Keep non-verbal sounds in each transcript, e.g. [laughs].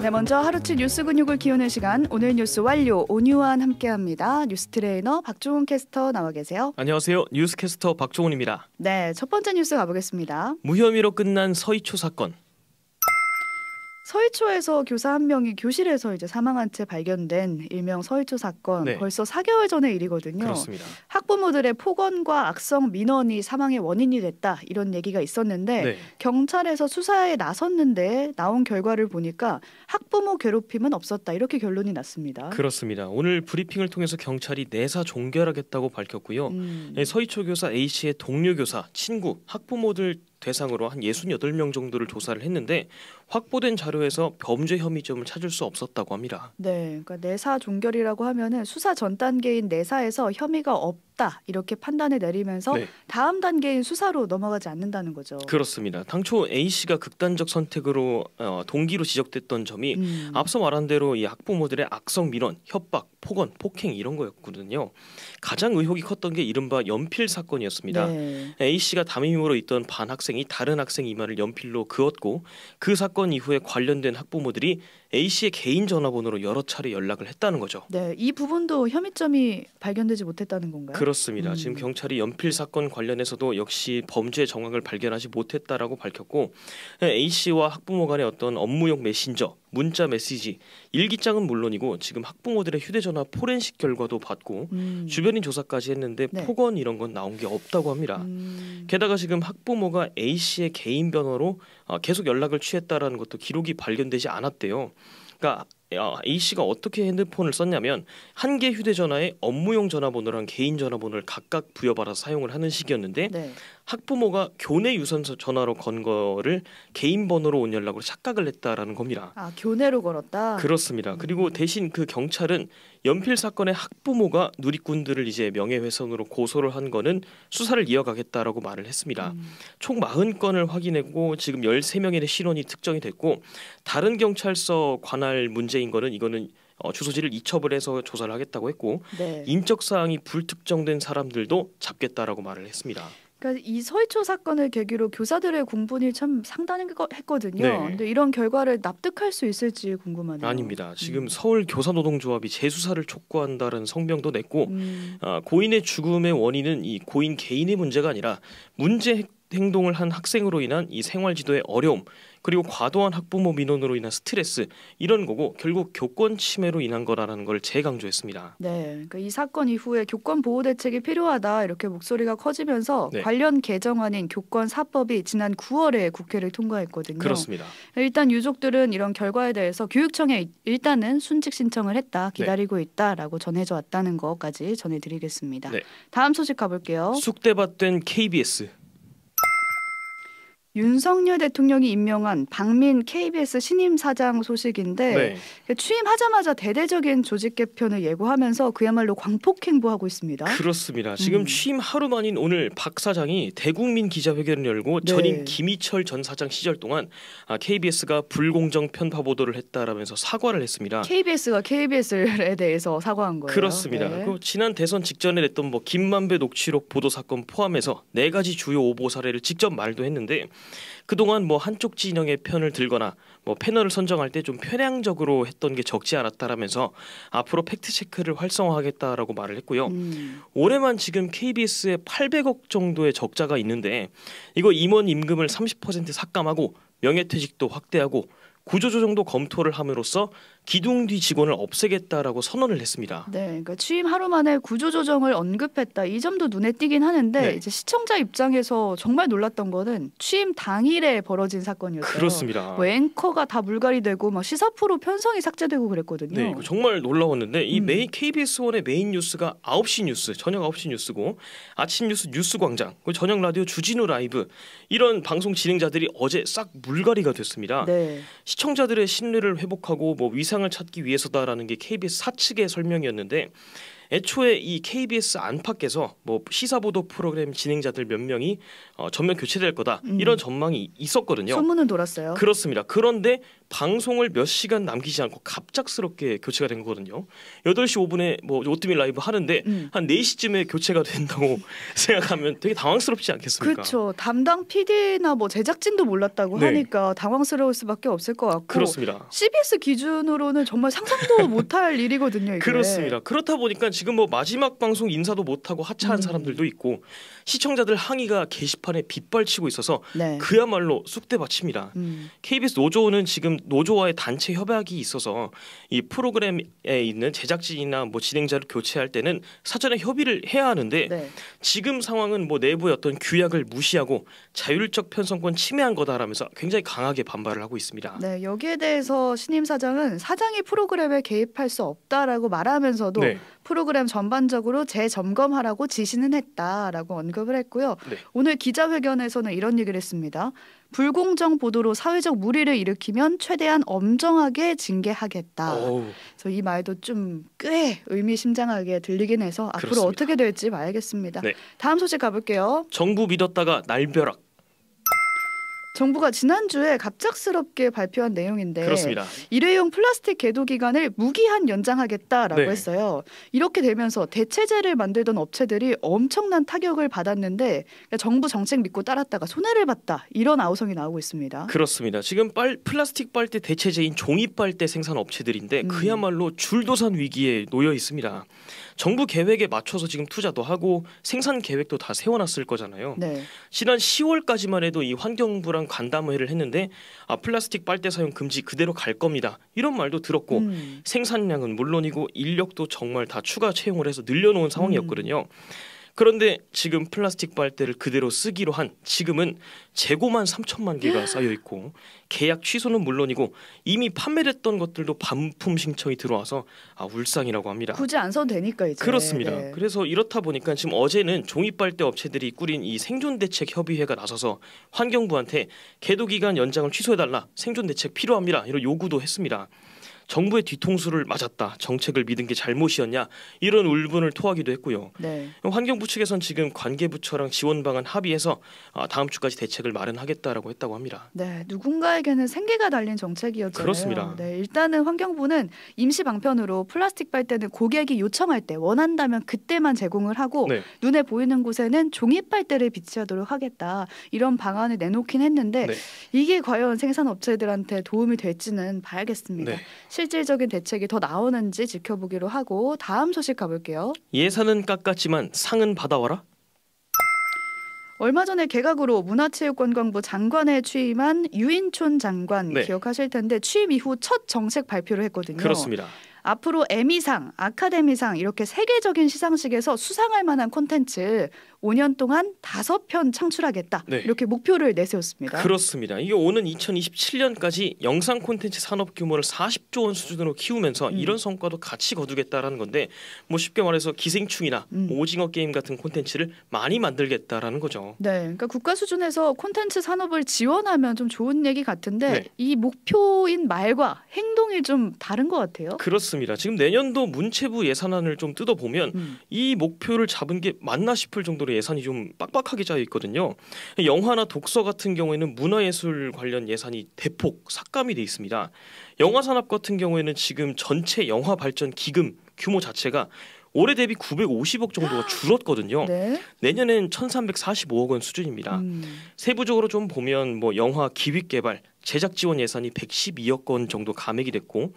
네, 먼저 하루치 뉴스 근육을 키우는 시간 오늘 뉴스 완료 온유한 함께합니다. 뉴스 트레이너 박종훈 캐스터 나와 계세요. 안녕하세요. 뉴스 캐스터 박종훈입니다. 네, 첫 번째 뉴스 가보겠습니다. 무혐의로 끝난 서희초 사건. 서희초에서 교사 한 명이 교실에서 이제 사망한 채 발견된 일명 서희초 사건 네. 벌써 4개월 전의 일이거든요. 그렇습니다. 학부모들의 폭언과 악성 민원이 사망의 원인이 됐다 이런 얘기가 있었는데 네. 경찰에서 수사에 나섰는데 나온 결과를 보니까 학부모 괴롭힘은 없었다 이렇게 결론이 났습니다. 그렇습니다. 오늘 브리핑을 통해서 경찰이 내사 종결하겠다고 밝혔고요. 음. 예, 서희초 교사 A 씨의 동료 교사, 친구, 학부모들 대상으로 한 68명 정도를 조사를 했는데 확보된 자료에서 범죄 혐의점을 찾을 수 없었다고 합니다. 네, 그러니까 내사 종결이라고 하면은 수사 전 단계인 내사에서 혐의가 없 없다 이렇게 판단을 내리면서 네. 다음 단계인 수사로 넘어가지 않는다는 거죠. 그렇습니다. 당초 A 씨가 극단적 선택으로 어, 동기로 지적됐던 점이 음. 앞서 말한 대로 이 학부모들의 악성 민원, 협박, 폭언, 폭행 이런 거였거든요. 가장 의혹이 컸던 게 이른바 연필 사건이었습니다. 네. A 씨가 담임으로 있던 반 학생이 다른 학생 이마를 연필로 그었고 그 사건 이후에 관련된 학부모들이 A 씨의 개인 전화번호로 여러 차례 연락을 했다는 거죠. 네, 이 부분도 혐의점이 발견되지 못했다는 건가요? 그렇습니다. 음. 지금 경찰이 연필 사건 관련해서도 역시 범죄 정황을 발견하지 못했다라고 밝혔고 예, A 씨와 학부모 간의 어떤 업무용 메신저, 문자 메시지, 일기장은 물론이고 지금 학부모들의 휴대전화 포렌식 결과도 받고 음. 주변인 조사까지 했는데 네. 폭언 이런 건 나온 게 없다고 합니다. 음. 게다가 지금 학부모가 A 씨의 개인 변호로 어, 계속 연락을 취했다라는 것도 기록이 발견되지 않았대요. 그러니까 아, A 씨가 어떻게 핸드폰을 썼냐면 한 개 휴대전화에 업무용 전화번호랑 개인 전화번호를 각각 부여받아 사용을 하는 식이었는데 네. 학부모가 교내 유선 전화로 건 거를 개인 번호로 온 연락으로 착각을 했다라는 겁니다. 아 교내로 걸었다. 그렇습니다. 그리고 음. 대신 그 경찰은 연필 사건의 학부모가 누리꾼들을 이제 명예훼손으로 고소를 한 거는 수사를 이어가겠다라고 말을 했습니다. 음. 총 40건을 확인했고 지금 13명의 신원이 특정이 됐고 다른 경찰서 관할 문제인 거는 이거는 어, 주소지를 이첩을 해서 조사를 하겠다고 했고 네. 인적 사항이 불특정된 사람들도 잡겠다라고 말을 했습니다. 그러니까 이서희초 사건을 계기로 교사들의 공분이 참 상당했거든요. 네. 근데 이런 결과를 납득할 수 있을지 궁금하네요. 아닙니다. 지금 음. 서울 교사노동조합이 재수사를 촉구한다는 성명도 냈고 음. 아, 고인의 죽음의 원인은 이 고인 개인의 문제가 아니라 문제 행동을 한 학생으로 인한 이 생활 지도의 어려움 그리고 과도한 학부모 민원으로 인한 스트레스 이런 거고 결국 교권 침해로 인한 거라는 걸 재강조했습니다. 네, 그러니까 이 사건 이후에 교권 보호 대책이 필요하다 이렇게 목소리가 커지면서 네. 관련 개정안인 교권 사법이 지난 9월에 국회를 통과했거든요. 그렇습니다. 일단 유족들은 이런 결과에 대해서 교육청에 일단은 순직 신청을 했다, 네. 기다리고 네. 있다라고 전해져 왔다는 것까지 전해드리겠습니다. 네. 다음 소식 가볼게요. 숙대밭된 KBS 윤석열 대통령이 임명한 박민 KBS 신임 사장 소식인데 네. 취임하자마자 대대적인 조직 개편을 예고하면서 그야말로 광폭행보하고 있습니다. 그렇습니다. 음. 지금 음. 취임 하루 만인 오늘 박 사장이 대국민 기자회견을 열고 네. 전임 김희철 전 사장 시절 동안 KBS가 아, 불공정 편파 보도를 했다라면서 사과를 했습니다. KBS가 KBS에 대해서 사과한 거예요. 그렇습니다. 네. 그 지난 대선 직전에 냈던 뭐 김만배 녹취록 보도 사건 포함해서 네 가지 주요 오보 사례를 직접 말도 했는데 그동안 뭐 한쪽 진영의 편을 들거나 뭐 패널을 선정할 때 좀 편향적으로 했던 게 적지 않았다라면서 앞으로 팩트 체크를 활성화하겠다라고 말을 했고요. 음. 올해만 지금 KBS에 800억 정도의 적자가 있는데 이거 임원 임금을 30% 삭감하고 명예퇴직도 확대하고 구조조정도 검토를 함으로써 기둥 뒤 직원을 없애겠다라고 선언을 했습니다. 네, 그러니까 취임 하루 만에 구조조정을 언급했다 이 점도 눈에 띄긴 하는데 네. 이제 시청자 입장에서 정말 놀랐던 거는 취임 당일에 벌어진 사건이었어요. 그렇습니다. 뭐 앵커가 다 물갈이 되고 막 뭐 시사 프로 편성이 삭제되고 그랬거든요. 네, 정말 놀라웠는데 이 음. 메인 KBS 원의 메인 뉴스가 9시 뉴스, 저녁 9시 뉴스고 아침 뉴스 뉴스광장, 저녁 라디오 주진우 라이브 이런 방송 진행자들이 어제 싹 물갈이가 됐습니다. 네. 시청자들의 신뢰를 회복하고 뭐 위상 진상을 찾기 위해서다라는 게 KBS 사측의 설명이었는데 애초에 이 KBS 안팎에서 뭐 시사 보도 프로그램 진행자들 몇 명이 어, 전면 교체될 거다 음. 이런 전망이 있었거든요. 소문은 돌았어요. 그렇습니다. 그런데 방송을 몇 시간 남기지 않고 갑작스럽게 교체가 된 거거든요. 8시 5분에 뭐오트밀 라이브 하는데 음. 한 4시쯤에 교체가 된다고 [laughs] 생각하면 되게 당황스럽지 않겠습니까? 그렇죠. 담당 PD나 뭐 제작진도 몰랐다고 네. 하니까 당황스러울 수밖에 없을 것 같고 그렇습니다. CBS 기준으로는 정말 상상도 못할 [laughs] 일이거든요. 이게. 그렇습니다. 그렇다 보니까 지금 뭐 마지막 방송 인사도 못하고 하차한 음. 사람들도 있고 시청자들 항의가 게시판에 빗발치고 있어서 네. 그야말로 쑥대밭입니다. 음. KBS 노조는 지금 노조와의 단체 협약이 있어서 이 프로그램에 있는 제작진이나 뭐 진행자를 교체할 때는 사전에 협의를 해야 하는데 네. 지금 상황은 뭐 내부의 어떤 규약을 무시하고 자율적 편성권 침해한 거다라면서 굉장히 강하게 반발을 하고 있습니다. 네, 여기에 대해서 신임 사장은 사장이 프로그램에 개입할 수 없다라고 말하면서도 네. 프로그램 전반적으로 재점검하라고 지시는 했다라고 언급을 했고요. 네. 오늘 기자회견에서는 이런 얘기를 했습니다. 불공정 보도로 사회적 무리를 일으키면 최대한 엄정하게 징계하겠다. 그래서 이 말도 좀 꽤 의미심장하게 들리긴 해서 앞으로 그렇습니다. 어떻게 될지 봐야겠습니다. 네. 다음 소식 가볼게요. 정부 믿었다가 날벼락. 정부가 지난주에 갑작스럽게 발표한 내용인데 그렇습니다. 일회용 플라스틱 궤도 기간을 무기한 연장하겠다라고 네. 했어요. 이렇게 되면서 대체재를 만들던 업체들이 엄청난 타격을 받았는데 그러니까 정부 정책 믿고 따랐다가 손해를 봤다 이런 아우성이 나오고 있습니다. 그렇습니다. 지금 빨, 플라스틱 빨대 대체재인 종이 빨대 생산 업체들인데 음. 그야말로 줄도산 위기에 놓여 있습니다. 정부 계획에 맞춰서 지금 투자도 하고 생산 계획도 다 세워놨을 거잖아요. 네. 지난 10월까지만 해도 이 환경부랑 간담회를 했는데 아 플라스틱 빨대 사용 금지 그대로 갈 겁니다. 이런 말도 들었고 음. 생산량은 물론이고 인력도 정말 다 추가 채용을 해서 늘려놓은 상황이었거든요. 음. 그런데 지금 플라스틱 빨대를 그대로 쓰기로 한 지금은 재고만 3천만 개가 쌓여 있고 계약 취소는 물론이고 이미 판매됐던 것들도 반품 신청이 들어와서 아 울상이라고 합니다. 굳이 안 써도 되니까 이제. 그렇습니다. 네. 그래서 이렇다 보니까 지금 어제는 종이 빨대 업체들이 꾸린 이 생존 대책 협의회가 나서서 환경부한테 계도 기간 연장을 취소해 달라 생존 대책 필요합니다. 이런 요구도 했습니다. 정부의 뒤통수를 맞았다. 정책을 믿은 게 잘못이었냐. 이런 울분을 토하기도 했고요. 네. 환경부 측에선 지금 관계부처랑 지원 방안 합의해서 아, 다음 주까지 대책을 마련하겠다라고 했다고 합니다. 네, 누군가에게는 생계가 달린 정책이었잖 그렇습니다. 네, 일단은 환경부는 임시 방편으로 플라스틱 빨대는 고객이 요청할 때 원한다면 그때만 제공을 하고 네. 눈에 보이는 곳에는 종이 빨대를 비치하도록 하겠다. 이런 방안을 내놓긴 했는데 네. 이게 과연 생산업체들한테 도움이 될지는 봐야겠습니다. 네. 실질적인 대책이 더 나오는지 지켜보기로 하고 다음 소식 가볼게요. 예산은 깎았지만 상은 받아와라. 얼마 전에 개각으로 문화체육관광부 장관에 취임한 유인촌 장관 네. 기억하실 텐데 취임 이후 첫 정책 발표를 했거든요. 그렇습니다. 앞으로 에미상, 아카데미상 이렇게 세계적인 시상식에서 수상할 만한 콘텐츠 5년 동안 5편 창출하겠다. 네. 이렇게 목표를 내세웠습니다. 그렇습니다. 이게 오는 2027년까지 영상 콘텐츠 산업 규모를 40조 원 수준으로 키우면서 음. 이런 성과도 같이 거두겠다라는 건데 뭐 쉽게 말해서 기생충이나 음. 오징어 게임 같은 콘텐츠를 많이 만들겠다라는 거죠. 네. 그러니까 국가 수준에서 콘텐츠 산업을 지원하면 좀 좋은 얘기 같은데 네. 이 목표인 말과 행동이 좀 다른 것 같아요. 그렇습니다. 그렇습니다. 지금 내년도 문체부 예산안을 좀 뜯어보면 음. 이 목표를 잡은 게 맞나 싶을 정도로 예산이 좀 빡빡하게 짜여 있거든요. 영화나 독서 같은 경우에는 문화예술 관련 예산이 대폭 삭감이 돼 있습니다. 영화 산업 같은 경우에는 지금 전체 영화 발전 기금 규모 자체가 올해 대비 950억 정도가 아, 줄었거든요. 네? 내년엔 1,345억 원 수준입니다. 음. 세부적으로 좀 보면 뭐 영화 기획 개발, 제작 지원 예산이 112억 건 정도 감액이 됐고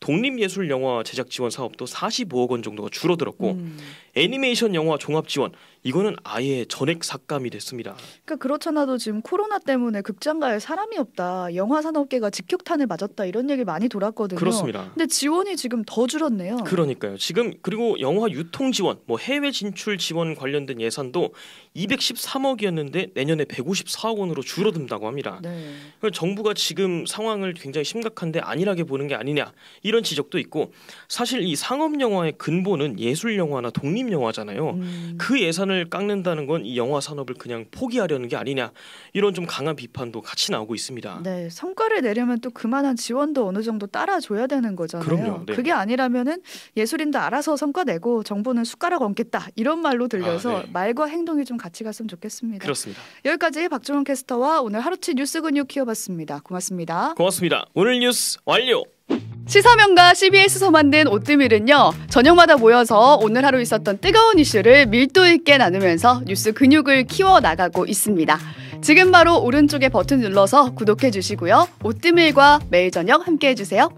독립예술 영화 제작 지원 사업도 45억 원 정도가 줄어들었고 음. 애니메이션 영화 종합 지원 이거는 아예 전액 삭감이 됐습니다. 그러니까 그렇잖아도 지금 코로나 때문에 극장가에 사람이 없다, 영화 산업계가 직격탄을 맞았다 이런 얘기 많이 돌았거든요. 그렇습니다. 근데 지원이 지금 더 줄었네요. 그러니까요. 지금 그리고 영화 유통 지원, 뭐 해외 진출 지원 관련된 예산도 213억이었는데 내년에 154억 원으로 줄어든다고 합니다. 네. 그러니까 정부가 지금 상황을 굉장히 심각한데 안일하게 보는 게 아니냐 이런 지적도 있고 사실 이 상업 영화의 근본은 예술 영화나 독립 독립 영화잖아요. 음. 그 예산을 깎는다는 건 이 영화 산업을 그냥 포기하려는 게 아니냐 이런 좀 강한 비판도 같이 나오고 있습니다. 네, 성과를 내려면 또 그만한 지원도 어느 정도 따라줘야 되는 거잖아요. 그럼요, 네. 그게 아니라면은 예술인도 알아서 성과 내고 정부는 숟가락 얹겠다 이런 말로 들려서 아, 네. 말과 행동이 좀 같이 갔으면 좋겠습니다. 그렇습니다. 여기까지 박종원 캐스터와 오늘 하루치 뉴스 근육 키워봤습니다. 고맙습니다. 고맙습니다. 오늘 뉴스 완료. 시사명가 CBS에서 만든 오뜨밀은요. 저녁마다 모여서 오늘 하루 있었던 뜨거운 이슈를 밀도 있게 나누면서 뉴스 근육을 키워 나가고 있습니다. 지금 바로 오른쪽에 버튼 눌러서 구독해 주시고요. 오뜨밀과 매일 저녁 함께 해 주세요.